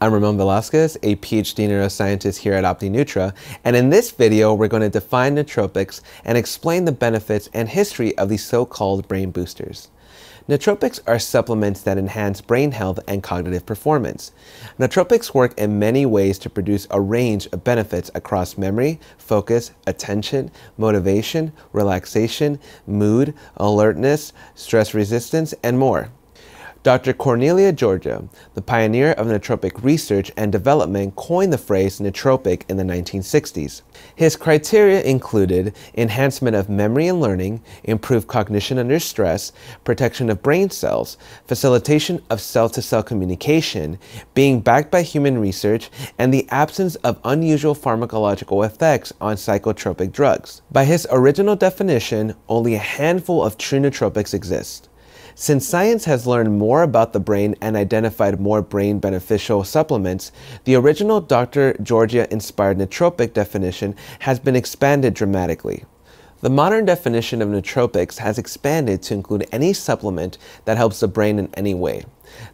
I'm Ramon Velasquez, a PhD neuroscientist here at OptiNutra, and in this video, we're going to define nootropics and explain the benefits and history of these so-called brain boosters. Nootropics are supplements that enhance brain health and cognitive performance. Nootropics work in many ways to produce a range of benefits across memory, focus, attention, motivation, relaxation, mood, alertness, stress resistance, and more. Dr. Cornelia Georgia, the pioneer of nootropic research and development, coined the phrase nootropic in the 1960s. His criteria included enhancement of memory and learning, improved cognition under stress, protection of brain cells, facilitation of cell to cell communication, being backed by human research, and the absence of unusual pharmacological effects on psychotropic drugs. By his original definition, only a handful of true nootropics exist. Since science has learned more about the brain and identified more brain beneficial supplements, the original Dr. Georgia inspired nootropic definition has been expanded dramatically. The modern definition of nootropics has expanded to include any supplement that helps the brain in any way.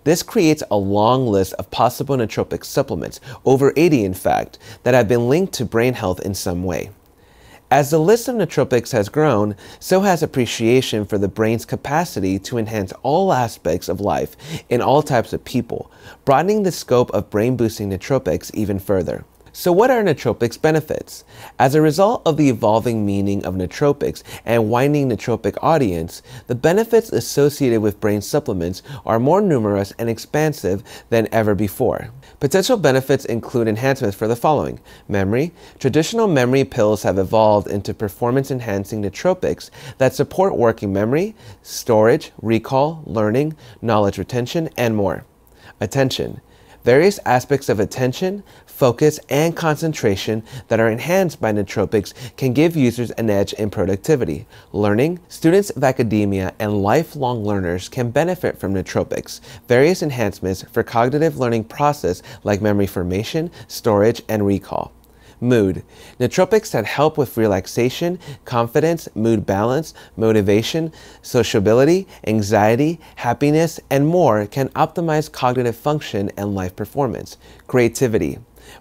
This creates a long list of possible nootropic supplements, over 80 in fact, that have been linked to brain health in some way. As the list of nootropics has grown, so has appreciation for the brain's capacity to enhance all aspects of life in all types of people, broadening the scope of brain boosting nootropics even further. So what are nootropics benefits? As a result of the evolving meaning of nootropics and widening nootropic audience, the benefits associated with brain supplements are more numerous and expansive than ever before. Potential benefits include enhancements for the following. Memory. Traditional memory pills have evolved into performance-enhancing nootropics that support working memory, storage, recall, learning, knowledge retention, and more. Attention various aspects of attention, focus, and concentration that are enhanced by nootropics can give users an edge in productivity. Learning, students of academia, and lifelong learners can benefit from nootropics, various enhancements for cognitive learning process like memory formation, storage, and recall. Mood. Nootropics that help with relaxation, confidence, mood balance, motivation, sociability, anxiety, happiness, and more can optimize cognitive function and life performance. Creativity.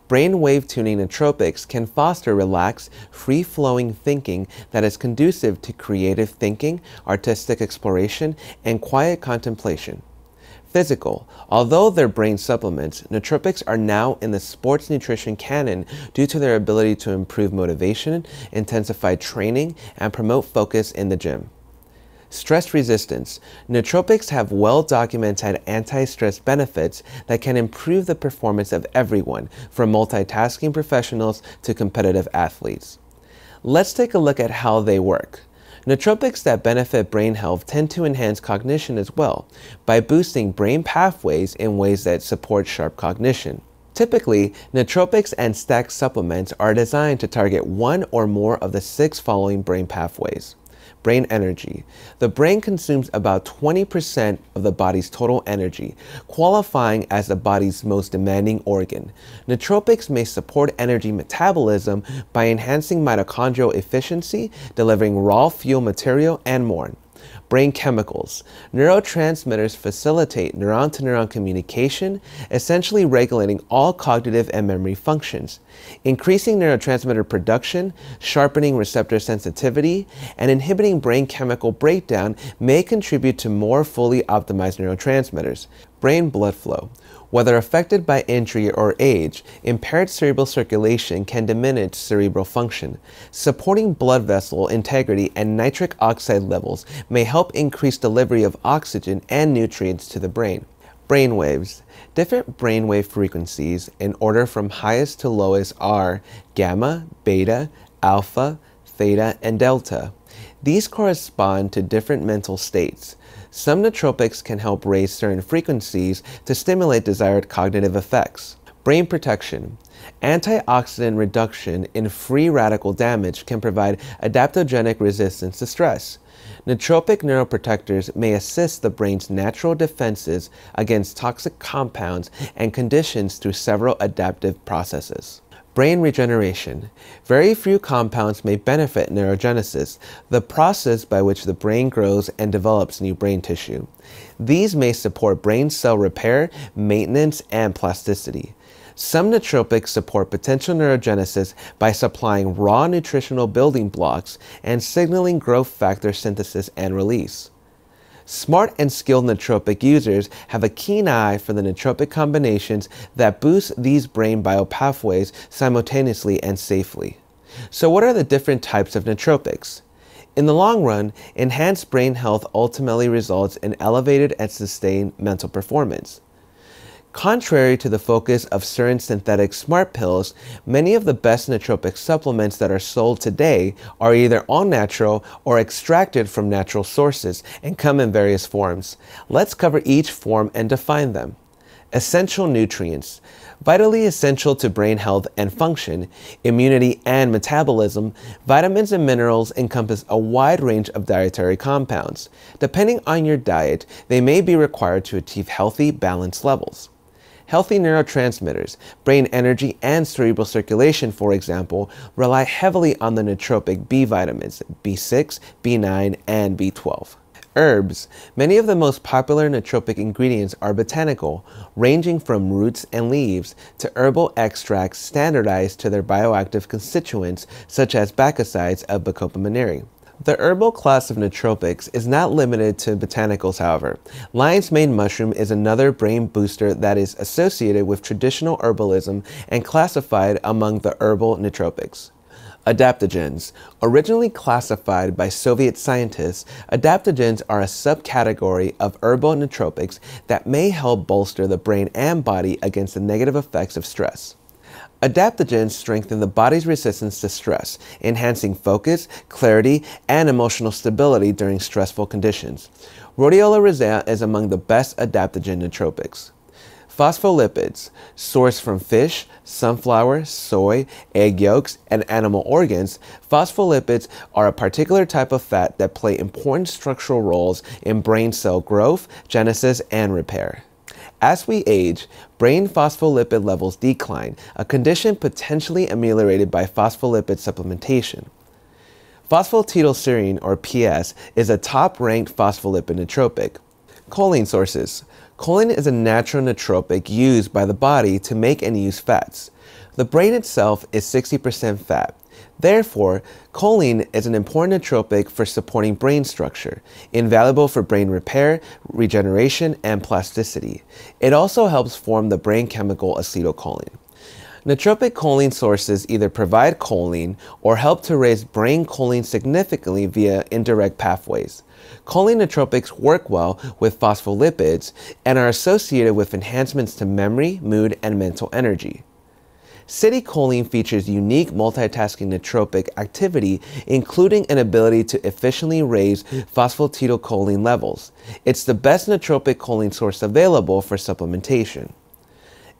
Brainwave tuning nootropics can foster relaxed, free flowing thinking that is conducive to creative thinking, artistic exploration, and quiet contemplation physical. Although they're brain supplements, nootropics are now in the sports nutrition canon due to their ability to improve motivation, intensify training, and promote focus in the gym. Stress resistance. Nootropics have well documented anti stress benefits that can improve the performance of everyone, from multitasking professionals to competitive athletes. Let's take a look at how they work. Nootropics that benefit brain health tend to enhance cognition as well by boosting brain pathways in ways that support sharp cognition. Typically, nootropics and stack supplements are designed to target one or more of the six following brain pathways brain energy. The brain consumes about 20% of the body's total energy, qualifying as the body's most demanding organ. Nootropics may support energy metabolism by enhancing mitochondrial efficiency, delivering raw fuel material, and more brain chemicals. Neurotransmitters facilitate neuron to neuron communication, essentially regulating all cognitive and memory functions, increasing neurotransmitter production, sharpening receptor sensitivity, and inhibiting brain chemical breakdown may contribute to more fully optimized neurotransmitters. Brain blood flow. Whether affected by injury or age, impaired cerebral circulation can diminish cerebral function. Supporting blood vessel integrity and nitric oxide levels may help help increase delivery of oxygen and nutrients to the brain. Brain waves. Different brainwave frequencies in order from highest to lowest are gamma, beta, alpha, theta, and delta. These correspond to different mental states. Some nootropics can help raise certain frequencies to stimulate desired cognitive effects. Brain protection. Antioxidant reduction in free radical damage can provide adaptogenic resistance to stress. Nootropic neuroprotectors may assist the brain's natural defenses against toxic compounds and conditions through several adaptive processes. Brain regeneration. Very few compounds may benefit neurogenesis, the process by which the brain grows and develops new brain tissue. These may support brain cell repair, maintenance, and plasticity. Some nootropics support potential neurogenesis by supplying raw nutritional building blocks and signaling growth factor synthesis and release. Smart and skilled nootropic users have a keen eye for the nootropic combinations that boost these brain biopathways simultaneously and safely. So what are the different types of nootropics? In the long run, enhanced brain health ultimately results in elevated and sustained mental performance. Contrary to the focus of certain synthetic smart pills, many of the best nootropic supplements that are sold today are either all natural or extracted from natural sources and come in various forms. Let's cover each form and define them. Essential nutrients. Vitally essential to brain health and function, immunity and metabolism, vitamins and minerals encompass a wide range of dietary compounds. Depending on your diet, they may be required to achieve healthy, balanced levels. Healthy neurotransmitters, brain energy, and cerebral circulation, for example, rely heavily on the nootropic B vitamins, B6, B9, and B12 herbs, many of the most popular nootropic ingredients are botanical, ranging from roots and leaves to herbal extracts standardized to their bioactive constituents such as bacosides of Bacopa monnieri. The herbal class of nootropics is not limited to botanicals, however. Lion's mane mushroom is another brain booster that is associated with traditional herbalism and classified among the herbal nootropics. Adaptogens. Originally classified by Soviet scientists, adaptogens are a subcategory of herbal nootropics that may help bolster the brain and body against the negative effects of stress. Adaptogens strengthen the body's resistance to stress, enhancing focus, clarity, and emotional stability during stressful conditions. Rhodiola rosea is among the best adaptogen nootropics. Phospholipids, sourced from fish, sunflower, soy, egg yolks, and animal organs, phospholipids are a particular type of fat that play important structural roles in brain cell growth, genesis, and repair. As we age, brain phospholipid levels decline, a condition potentially ameliorated by phospholipid supplementation. Phosphatidylserine, or PS, is a top-ranked phospholipid nootropic. Choline sources. Choline is a natural nootropic used by the body to make and use fats. The brain itself is 60% fat. Therefore, choline is an important nootropic for supporting brain structure, invaluable for brain repair, regeneration, and plasticity. It also helps form the brain chemical acetylcholine. Nootropic choline sources either provide choline or help to raise brain choline significantly via indirect pathways. Choline nootropics work well with phospholipids and are associated with enhancements to memory, mood, and mental energy. Citicoline features unique multitasking nootropic activity, including an ability to efficiently raise phosphatidylcholine levels. It's the best nootropic choline source available for supplementation.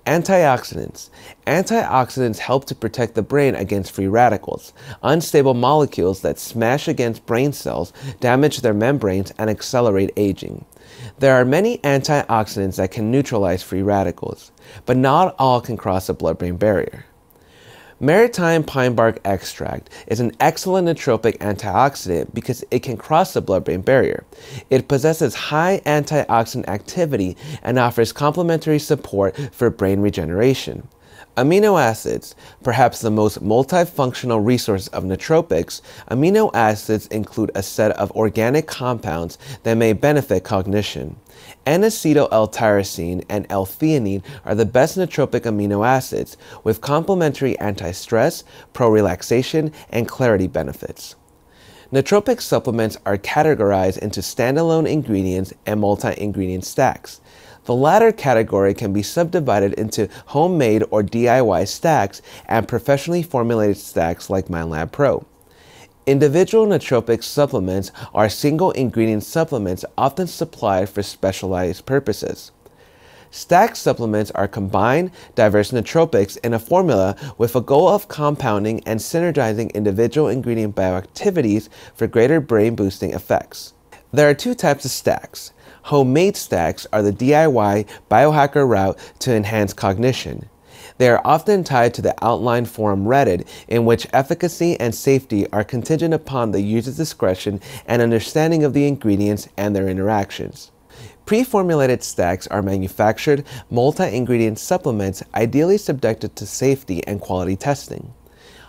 Antioxidants. Antioxidants help to protect the brain against free radicals, unstable molecules that smash against brain cells, damage their membranes, and accelerate aging. There are many antioxidants that can neutralize free radicals but not all can cross the blood-brain barrier. Maritime pine bark extract is an excellent nootropic antioxidant because it can cross the blood-brain barrier. It possesses high antioxidant activity and offers complementary support for brain regeneration. Amino acids, perhaps the most multifunctional resource of nootropics, amino acids include a set of organic compounds that may benefit cognition. N-acetyl L-tyrosine and L-theanine are the best nootropic amino acids with complementary anti-stress, pro-relaxation, and clarity benefits. Nootropic supplements are categorized into standalone ingredients and multi-ingredient stacks. The latter category can be subdivided into homemade or DIY stacks and professionally formulated stacks like MyLab Pro. Individual nootropic supplements are single ingredient supplements often supplied for specialized purposes. Stack supplements are combined, diverse nootropics in a formula with a goal of compounding and synergizing individual ingredient bioactivities for greater brain boosting effects. There are two types of stacks. Homemade stacks are the DIY biohacker route to enhance cognition. They are often tied to the outline forum Reddit, in which efficacy and safety are contingent upon the user's discretion and understanding of the ingredients and their interactions. Pre-formulated stacks are manufactured, multi-ingredient supplements ideally subjected to safety and quality testing.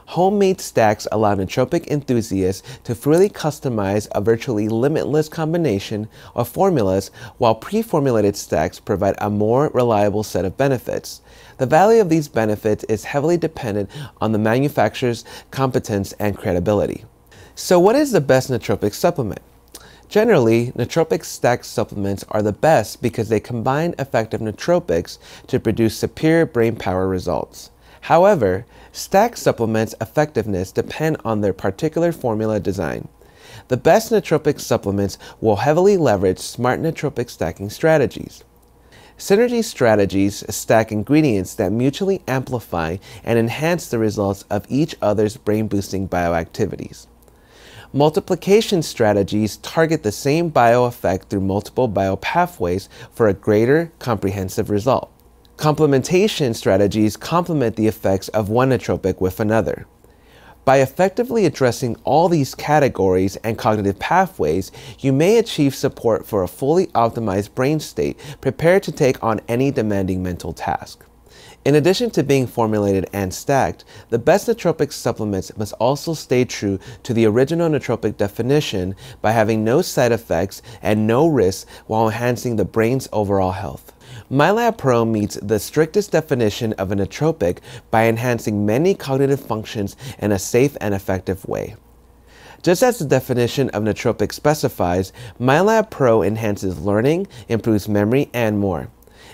Homemade stacks allow nootropic enthusiasts to freely customize a virtually limitless combination of formulas, while pre-formulated stacks provide a more reliable set of benefits. The value of these benefits is heavily dependent on the manufacturer's competence and credibility. So what is the best nootropic supplement? Generally, nootropic stack supplements are the best because they combine effective nootropics to produce superior brain power results. However, stack supplements' effectiveness depend on their particular formula design. The best nootropic supplements will heavily leverage smart nootropic stacking strategies. Synergy strategies stack ingredients that mutually amplify and enhance the results of each other's brain boosting bioactivities. Multiplication strategies target the same bioeffect through multiple biopathways for a greater comprehensive result. Complementation strategies complement the effects of one atropic with another. By effectively addressing all these categories and cognitive pathways, you may achieve support for a fully optimized brain state prepared to take on any demanding mental task. In addition to being formulated and stacked, the best nootropic supplements must also stay true to the original nootropic definition by having no side effects and no risks while enhancing the brain's overall health. MyLab Pro meets the strictest definition of an atropic by enhancing many cognitive functions in a safe and effective way. Just as the definition of nootropic specifies, MyLab Pro enhances learning, improves memory, and more.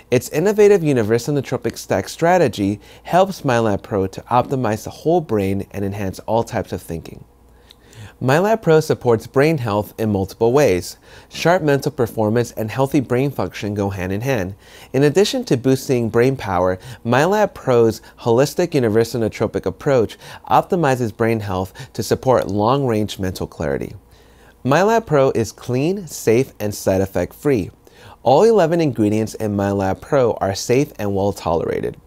Its innovative universal nootropic stack strategy helps MyLab Pro to optimize the whole brain and enhance all types of thinking. MyLab Pro supports brain health in multiple ways. Sharp mental performance and healthy brain function go hand in hand. In addition to boosting brain power, MyLab Pro's holistic universal approach optimizes brain health to support long-range mental clarity. MyLab Pro is clean, safe, and side effect free. All 11 ingredients in MyLab Pro are safe and well tolerated.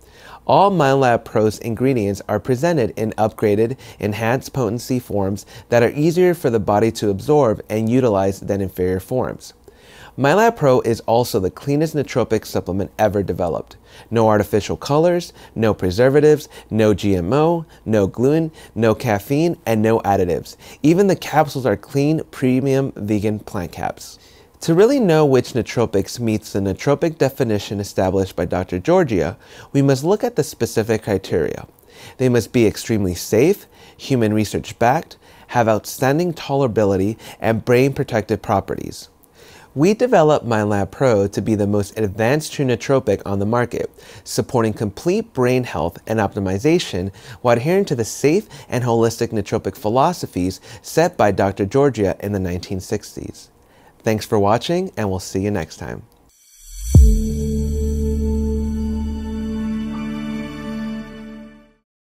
All MyLab Pro's ingredients are presented in upgraded, enhanced potency forms that are easier for the body to absorb and utilize than inferior forms. MyLab Pro is also the cleanest nootropic supplement ever developed. No artificial colors, no preservatives, no GMO, no gluten, no caffeine, and no additives. Even the capsules are clean, premium vegan plant caps. To really know which nootropics meets the nootropic definition established by Dr. Georgia, we must look at the specific criteria. They must be extremely safe, human research backed, have outstanding tolerability, and brain protective properties. We developed MindLab Pro to be the most advanced trinotropic on the market, supporting complete brain health and optimization while adhering to the safe and holistic nootropic philosophies set by Dr. Georgia in the 1960s. Thanks for watching, and we'll see you next time.